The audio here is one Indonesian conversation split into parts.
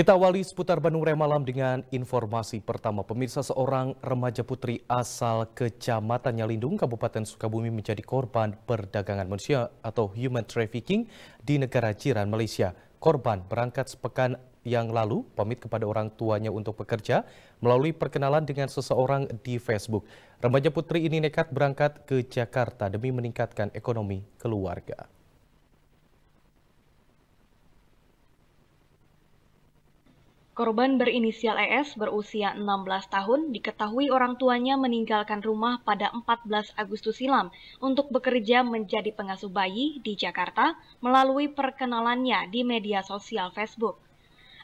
Kita awali seputar Bandung Raya Malam dengan informasi pertama. Pemirsa seorang remaja putri asal Kecamatan Nyalindung, Kabupaten Sukabumi menjadi korban perdagangan manusia atau human trafficking di negara jiran Malaysia. Korban berangkat sepekan yang lalu pamit kepada orang tuanya untuk bekerja melalui perkenalan dengan seseorang di Facebook. Remaja putri ini nekat berangkat ke Jakarta demi meningkatkan ekonomi keluarga. Korban berinisial ES berusia 16 tahun diketahui orang tuanya meninggalkan rumah pada 14 Agustus silam untuk bekerja menjadi pengasuh bayi di Jakarta melalui perkenalannya di media sosial Facebook.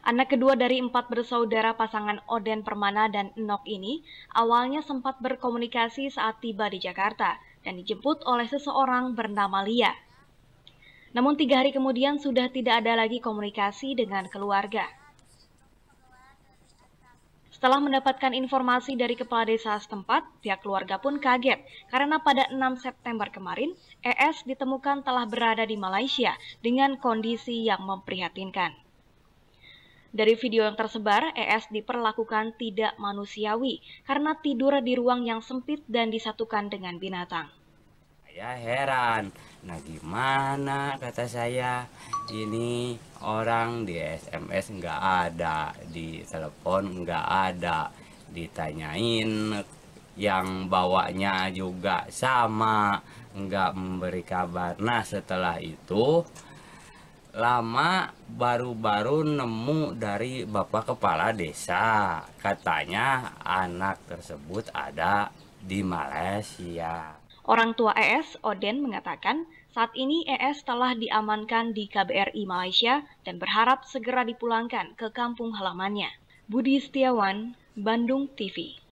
Anak kedua dari empat bersaudara pasangan Oden Permana dan Enok ini awalnya sempat berkomunikasi saat tiba di Jakarta dan dijemput oleh seseorang bernama Lia. Namun tiga hari kemudian sudah tidak ada lagi komunikasi dengan keluarga. Setelah mendapatkan informasi dari kepala desa setempat, pihak keluarga pun kaget karena pada 6 September kemarin, ES ditemukan telah berada di Malaysia dengan kondisi yang memprihatinkan. Dari video yang tersebar, ES diperlakukan tidak manusiawi karena tidur di ruang yang sempit dan disatukan dengan binatang. Saya heran. Nah gimana kata saya ini orang di SMS nggak ada, di telepon nggak ada, ditanyain yang bawanya juga sama nggak memberi kabar. Nah setelah itu lama baru-baru nemu dari bapak kepala desa katanya anak tersebut ada di Malaysia Orang tua ES, Oden, mengatakan saat ini ES telah diamankan di KBRI Malaysia dan berharap segera dipulangkan ke kampung halamannya. Budi Setiawan, Bandung TV